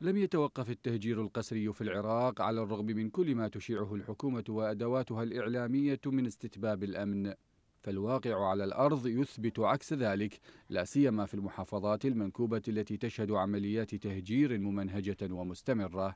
لم يتوقف التهجير القسري في العراق على الرغم من كل ما تشيعه الحكومة وأدواتها الإعلامية من استتباب الأمن فالواقع على الأرض يثبت عكس ذلك لا سيما في المحافظات المنكوبة التي تشهد عمليات تهجير ممنهجة ومستمرة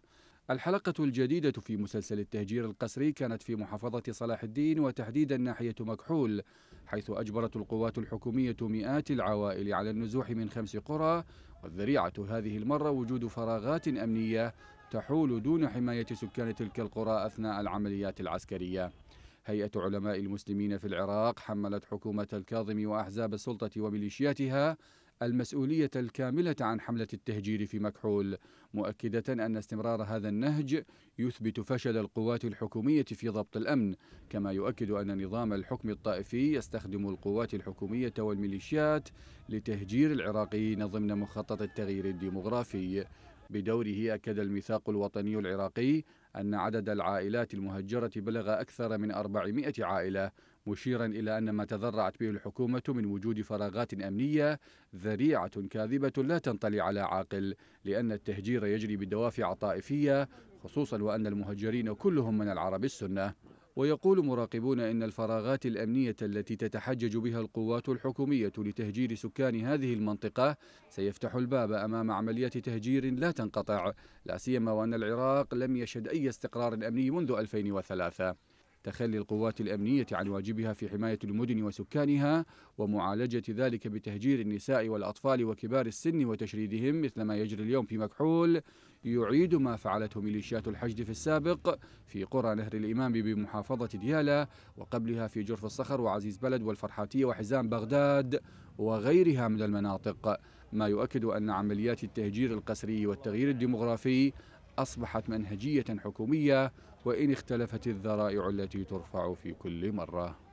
الحلقة الجديدة في مسلسل التهجير القسري كانت في محافظة صلاح الدين وتحديدا ناحية مكحول حيث أجبرت القوات الحكومية مئات العوائل على النزوح من خمس قرى والذريعة هذه المرة وجود فراغات أمنية تحول دون حماية سكان تلك القرى أثناء العمليات العسكرية هيئة علماء المسلمين في العراق حملت حكومة الكاظم وأحزاب السلطة وميليشياتها المسؤولية الكاملة عن حملة التهجير في مكحول مؤكدة أن استمرار هذا النهج يثبت فشل القوات الحكومية في ضبط الأمن كما يؤكد أن نظام الحكم الطائفي يستخدم القوات الحكومية والميليشيات لتهجير العراقيين ضمن مخطط التغيير الديمغرافي بدوره أكد الميثاق الوطني العراقي أن عدد العائلات المهجرة بلغ أكثر من 400 عائلة مشيرا إلى أن ما تذرعت به الحكومة من وجود فراغات أمنية ذريعة كاذبة لا تنطلي على عاقل لأن التهجير يجري بدوافع طائفية خصوصا وأن المهجرين كلهم من العرب السنة ويقول مراقبون ان الفراغات الامنيه التي تتحجج بها القوات الحكوميه لتهجير سكان هذه المنطقه سيفتح الباب امام عمليه تهجير لا تنقطع لا سيما وان العراق لم يشهد اي استقرار امني منذ 2003 تخلي القوات الأمنية عن واجبها في حماية المدن وسكانها ومعالجة ذلك بتهجير النساء والأطفال وكبار السن وتشريدهم مثل ما يجري اليوم في مكحول يعيد ما فعلته ميليشيات الحشد في السابق في قرى نهر الإمام بمحافظة ديالى وقبلها في جرف الصخر وعزيز بلد والفرحاتية وحزام بغداد وغيرها من المناطق ما يؤكد أن عمليات التهجير القسري والتغيير الديمغرافي أصبحت منهجية حكومية وإن اختلفت الذرائع التي ترفع في كل مرة